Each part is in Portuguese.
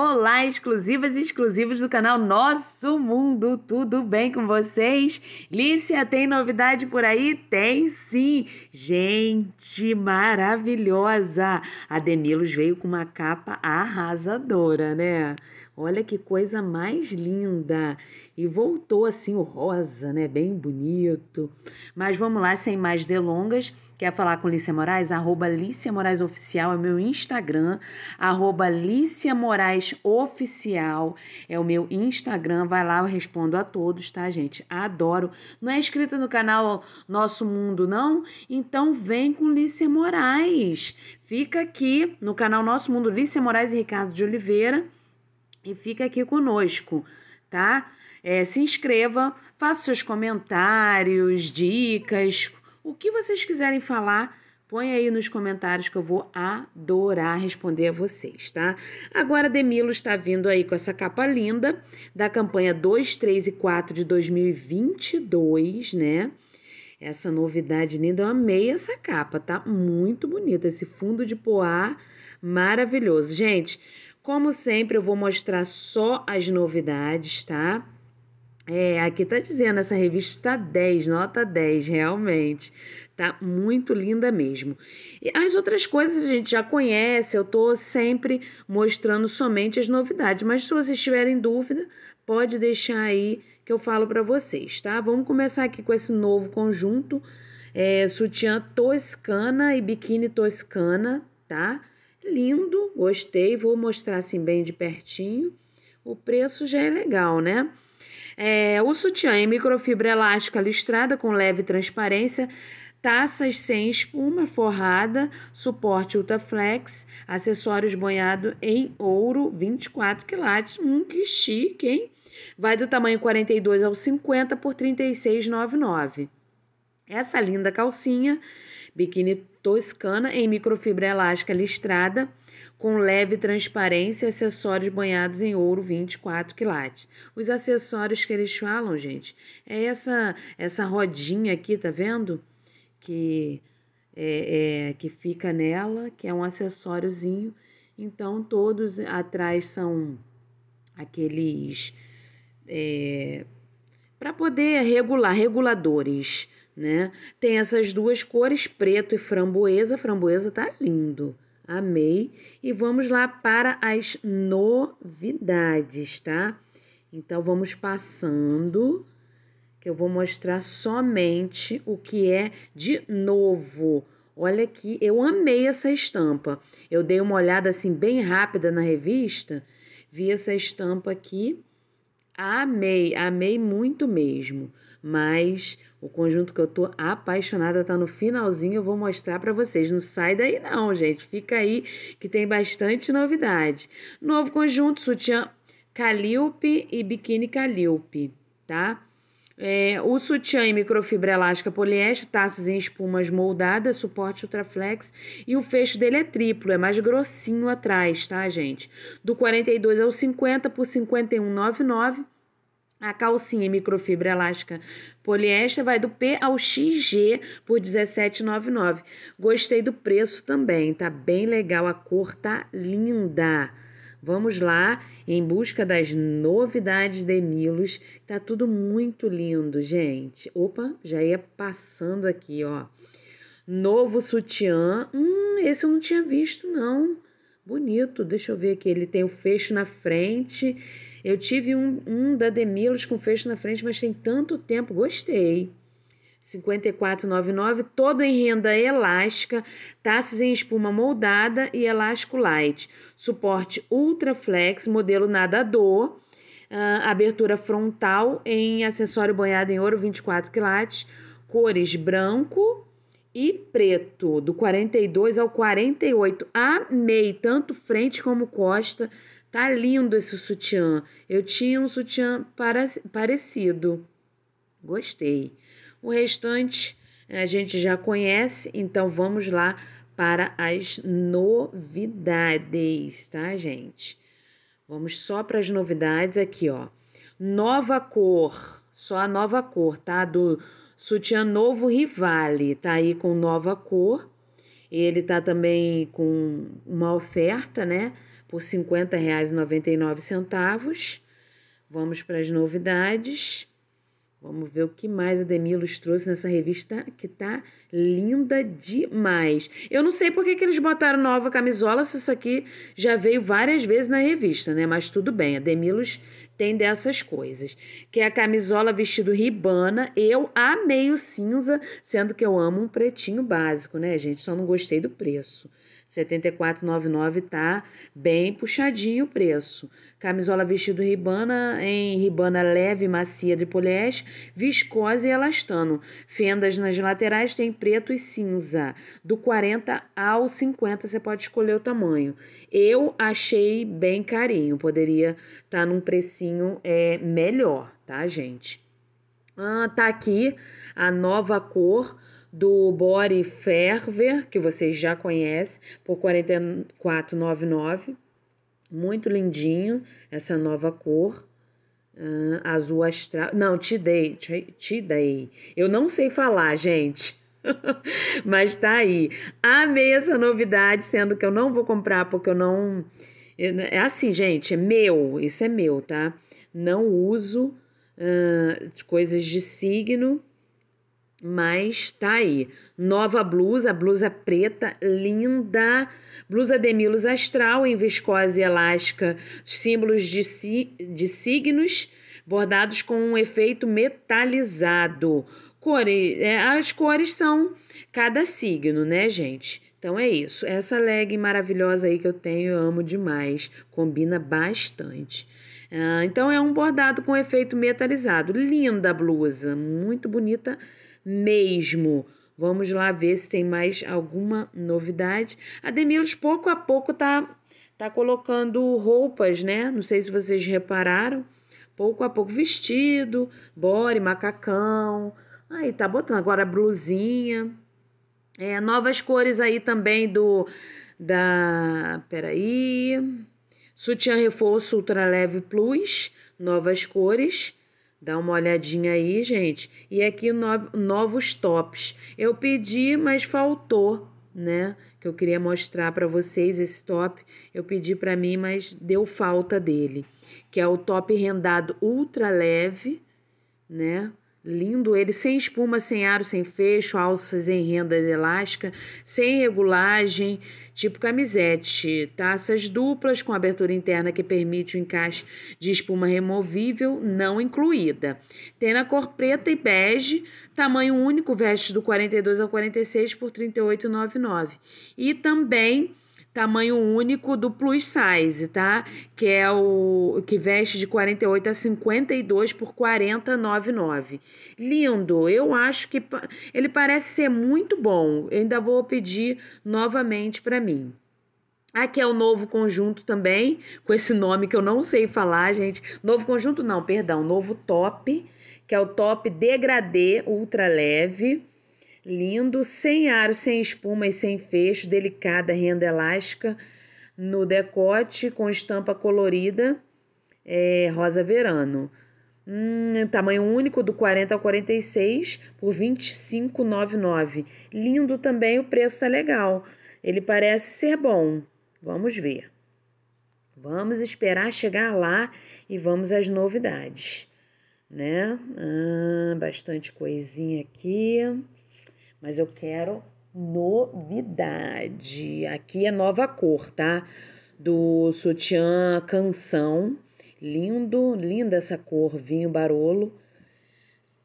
Olá, exclusivas e exclusivos do canal Nosso Mundo, tudo bem com vocês? Lícia, tem novidade por aí? Tem sim! Gente maravilhosa! A Demilos veio com uma capa arrasadora, né? Olha que coisa mais linda! E voltou assim o rosa, né? Bem bonito. Mas vamos lá, sem mais delongas. Quer falar com Lícia Moraes? Arroba Lícia Moraes Oficial é meu Instagram. Arroba Lícia Moraes Oficial é o meu Instagram. Vai lá, eu respondo a todos, tá, gente? Adoro. Não é inscrita no canal Nosso Mundo, não? Então vem com Lícia Moraes. Fica aqui no canal Nosso Mundo, Lícia Moraes e Ricardo de Oliveira e fica aqui conosco, tá? É, se inscreva, faça seus comentários, dicas, o que vocês quiserem falar, põe aí nos comentários que eu vou adorar responder a vocês, tá? Agora, Demilo está vindo aí com essa capa linda da campanha 2, 3 e 4 de 2022, né? Essa novidade linda, eu amei essa capa, tá? Muito bonita, esse fundo de poá maravilhoso. Gente, como sempre, eu vou mostrar só as novidades, tá? É, aqui tá dizendo, essa revista tá 10, nota 10, realmente. Tá muito linda mesmo. E as outras coisas a gente já conhece, eu tô sempre mostrando somente as novidades, mas se vocês tiverem dúvida, pode deixar aí que eu falo para vocês, tá? Vamos começar aqui com esse novo conjunto, é, sutiã toscana e biquíni toscana, tá? Lindo, gostei. Vou mostrar assim bem de pertinho. O preço já é legal, né? É, o sutiã em microfibra elástica listrada com leve transparência, taças sem espuma, forrada, suporte Ultraflex, acessórios banhado em ouro, 24 quilates. Hum, que chique, hein? Vai do tamanho 42 ao 50 por 36,99. Essa linda calcinha, biquíni toscana em microfibra elástica listrada com leve transparência e acessórios banhados em ouro 24 quilates. Os acessórios que eles falam, gente, é essa essa rodinha aqui, tá vendo? Que é, é, que fica nela, que é um acessóriozinho. Então todos atrás são aqueles é, para poder regular reguladores né? Tem essas duas cores, preto e framboesa. Framboesa tá lindo. Amei. E vamos lá para as novidades, tá? Então vamos passando, que eu vou mostrar somente o que é de novo. Olha aqui, eu amei essa estampa. Eu dei uma olhada assim bem rápida na revista, vi essa estampa aqui. Amei, amei muito mesmo. Mas o conjunto que eu tô apaixonada tá no finalzinho, eu vou mostrar para vocês. Não sai daí não, gente. Fica aí que tem bastante novidade. Novo conjunto, sutiã Calilpe e biquíni Calilpe, tá? É, o sutiã em microfibra elástica poliéster, taças em espumas moldadas, suporte ultraflex e o fecho dele é triplo, é mais grossinho atrás, tá, gente? Do 42 ao 50 por 51,99 a calcinha em microfibra elástica poliéster vai do P ao XG por 17,99. Gostei do preço também, tá bem legal, a cor tá linda. Vamos lá em busca das novidades de Milos. Tá tudo muito lindo, gente. Opa, já ia passando aqui, ó. Novo sutiã. Hum, esse eu não tinha visto, não. Bonito. Deixa eu ver aqui. Ele tem o fecho na frente eu tive um, um da Demilos com fecho na frente, mas tem tanto tempo, gostei. 54,99, todo em renda elástica, taças em espuma moldada e elástico light. Suporte ultra flex, modelo nadador, uh, abertura frontal em acessório banhado em ouro 24 quilates, cores branco e preto, do 42 ao 48. Amei tanto frente como costa. Tá lindo esse sutiã. Eu tinha um sutiã parecido. Gostei. O restante eh, a gente já conhece, então vamos lá para as novidades, tá, gente? Vamos só para as novidades aqui, ó. Nova cor, só a nova cor, tá? Do sutiã novo Rivale, tá aí com nova cor. Ele tá também com uma oferta, né? por R$ 50,99. Vamos para as novidades. Vamos ver o que mais a Demilos trouxe nessa revista que tá linda demais. Eu não sei por que, que eles botaram nova camisola, se isso aqui já veio várias vezes na revista, né? Mas tudo bem, a Demilos tem dessas coisas. Que é a camisola vestido ribana. Eu amei o cinza, sendo que eu amo um pretinho básico, né, gente? Só não gostei do preço. 74,99 tá bem puxadinho o preço. Camisola vestido ribana em ribana leve, macia de poliéster, viscose e elastano. Fendas nas laterais tem preto e cinza. Do 40 ao 50 você pode escolher o tamanho. Eu achei bem carinho, poderia estar tá num precinho é melhor, tá, gente? Ah, tá aqui a nova cor do Bore Ferver, que vocês já conhecem, por R$ 44,99. Muito lindinho essa nova cor. Uh, azul astral. Não, te dei, te, te dei. Eu não sei falar, gente. Mas tá aí. Amei essa novidade, sendo que eu não vou comprar porque eu não. Né, é assim, gente, é meu. Isso é meu, tá? Não uso uh, coisas de signo mas tá aí. Nova blusa, blusa preta, linda. Blusa de Milos Astral em viscose elástica, símbolos de, si, de signos bordados com um efeito metalizado. Cores, é, as cores são cada signo, né, gente? Então é isso. Essa leg maravilhosa aí que eu tenho, eu amo demais. Combina bastante. Ah, então é um bordado com efeito metalizado. Linda blusa, muito bonita mesmo. Vamos lá ver se tem mais alguma novidade. A Demilos pouco a pouco tá tá colocando roupas, né? Não sei se vocês repararam. Pouco a pouco vestido, body, macacão. Aí tá botando agora blusinha. É, novas cores aí também do da, peraí, sutiã reforço ultra leve plus, novas cores. Dá uma olhadinha aí, gente. E aqui no, novos tops. Eu pedi, mas faltou, né? Que eu queria mostrar para vocês esse top. Eu pedi para mim, mas deu falta dele. Que é o top rendado ultra leve, né? Lindo ele, sem espuma, sem aro, sem fecho, alças em renda elástica, sem regulagem, tipo camisete, taças tá? duplas com abertura interna que permite o encaixe de espuma removível não incluída. Tem na cor preta e bege, tamanho único, veste do 42 ao 46 por 38,99. E também tamanho único do plus size, tá? Que é o que veste de 48 a 52 por 40,99. Lindo, eu acho que ele parece ser muito bom. Eu ainda vou pedir novamente para mim. Aqui é o novo conjunto também, com esse nome que eu não sei falar, gente. Novo conjunto não, perdão, novo top, que é o top degradê ultra leve lindo, sem aro, sem espuma e sem fecho, delicada renda elástica no decote com estampa colorida é, rosa verano. Hum, tamanho único do 40 ao 46 por 25,99. Lindo também, o preço é legal. Ele parece ser bom. Vamos ver. Vamos esperar chegar lá e vamos às novidades, né? Ah, bastante coisinha aqui mas eu quero novidade. Aqui é nova cor, tá? Do sutiã canção. Lindo, linda essa cor, vinho barolo.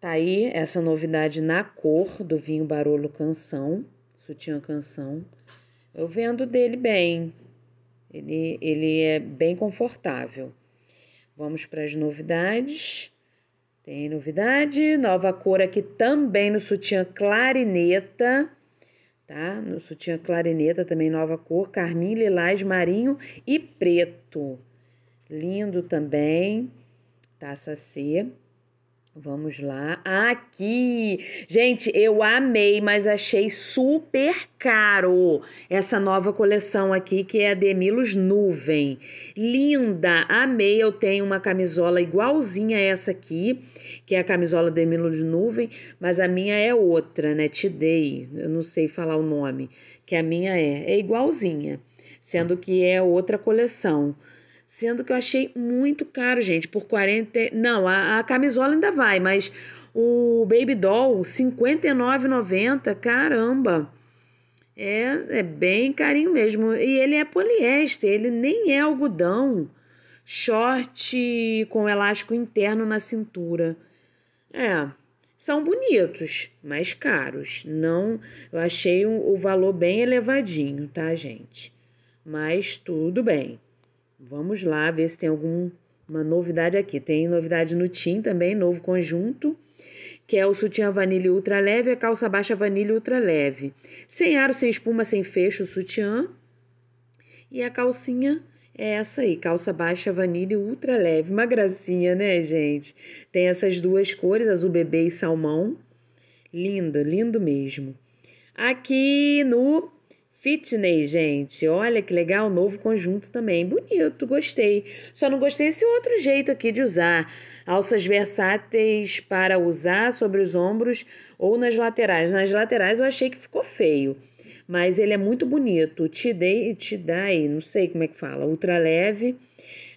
Tá aí essa novidade na cor do vinho barolo canção, sutiã canção. Eu vendo dele bem. Ele, ele é bem confortável. Vamos para as novidades. Tem novidade, nova cor aqui também no sutiã clarineta, tá? No sutiã clarineta também nova cor, carmim, lilás, marinho e preto. Lindo também, taça C. Vamos lá. Aqui! Gente, eu amei, mas achei super caro essa nova coleção aqui, que é a Demilos Nuvem. Linda! Amei! Eu tenho uma camisola igualzinha a essa aqui, que é a camisola Demilos Nuvem, mas a minha é outra, né? Te dei, eu não sei falar o nome, que a minha é. É igualzinha, sendo que é outra coleção. Sendo que eu achei muito caro, gente, por 40. Não, a, a camisola ainda vai, mas o Baby Doll, R$ 59,90, caramba. É, é bem carinho mesmo. E ele é poliéster, ele nem é algodão. Short com elástico interno na cintura. É, são bonitos, mas caros. Não, eu achei o, o valor bem elevadinho, tá, gente? Mas tudo bem. Vamos lá ver se tem alguma novidade aqui. Tem novidade no Tim também, novo conjunto, que é o sutiã vanilha ultra leve e a calça baixa vanilha ultra leve. Sem aro, sem espuma, sem fecho, o sutiã. E a calcinha é essa aí, calça baixa vanilha ultra leve. Uma gracinha, né, gente? Tem essas duas cores, azul bebê e salmão. Lindo, lindo mesmo. Aqui no Fitness, gente. Olha que legal, novo conjunto também. Bonito, gostei. Só não gostei desse outro jeito aqui de usar. Alças versáteis para usar sobre os ombros ou nas laterais. Nas laterais eu achei que ficou feio. Mas ele é muito bonito. Te dei, te dai, não sei como é que fala, ultra leve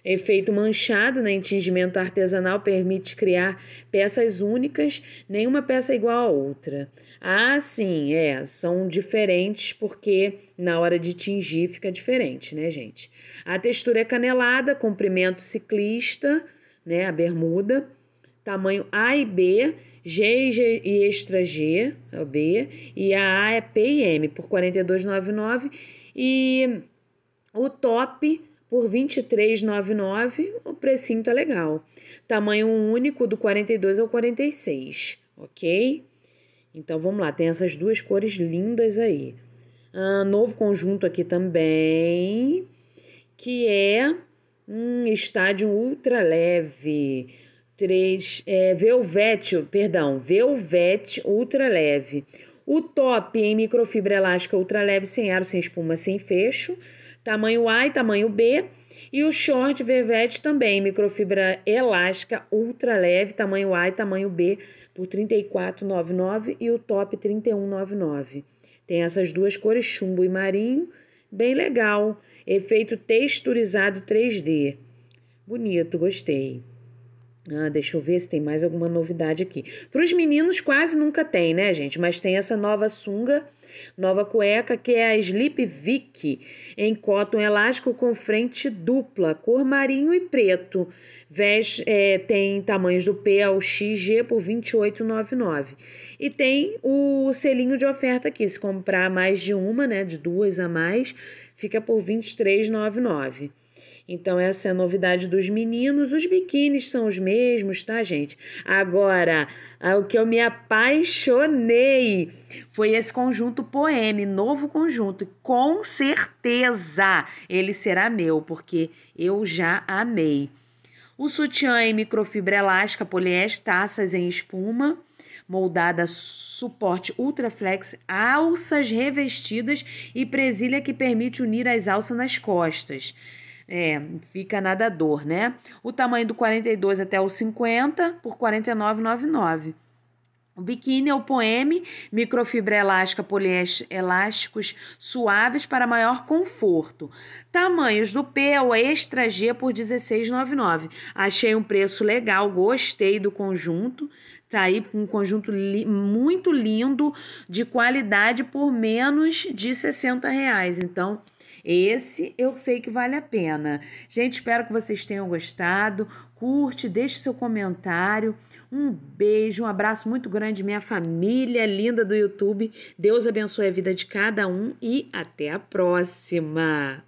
Efeito manchado na né? tingimento artesanal permite criar peças únicas, nenhuma peça igual a outra. Ah, sim, é, são diferentes porque na hora de tingir fica diferente, né, gente? A textura é canelada, comprimento ciclista, né, a bermuda, tamanho A e B, G e, G e extra G, é o B, e a A é P e M por 42,99 e o top por R$ 23,99, o precinho tá é legal. Tamanho único do 42 ao 46, ok? Então vamos lá, tem essas duas cores lindas aí. Ah, novo conjunto aqui também, que é um estádio ultra leve. três é, Velvet, perdão, Velvet ultra leve. O top em microfibra elástica ultra leve, sem aro, sem espuma, sem fecho tamanho A e tamanho B. E o short Vevete também, microfibra elástica ultra leve, tamanho A e tamanho B, por R$ 34,99 e o top R$ 31,99. Tem essas duas cores, chumbo e marinho, bem legal. Efeito texturizado 3D. Bonito, gostei. Ah, deixa eu ver se tem mais alguma novidade aqui. Para os meninos quase nunca tem, né, gente? Mas tem essa nova sunga Nova cueca, que é a Sleep Vic, em cotton elástico com frente dupla, cor marinho e preto. Veste, é, tem tamanhos do P ao XG por R$ 28,99. E tem o selinho de oferta aqui. Se comprar mais de uma, né, de duas a mais, fica por R$ 23,99. Então, essa é a novidade dos meninos. Os biquínis são os mesmos, tá, gente? Agora, ah, o que eu me apaixonei foi esse conjunto Poeme, novo conjunto. Com certeza ele será meu, porque eu já amei. O sutiã em microfibra elástica, poliéster, taças em espuma moldada suporte ultraflex, alças revestidas e presilha que permite unir as alças nas costas. É, fica nadador, né? O tamanho do 42 até o 50 por 49,99. O biquíni é o poeme, microfibra elástica, polielásticos suaves para maior conforto. Tamanhos do P ao é extra G por R$16,99. Achei um preço legal, gostei do conjunto. Tá aí um conjunto li muito lindo, de qualidade, por menos de R$60,00. Então... Esse eu sei que vale a pena. Gente, espero que vocês tenham gostado. Curte, deixe seu comentário. Um beijo, um abraço muito grande, minha família linda do YouTube. Deus abençoe a vida de cada um e até a próxima!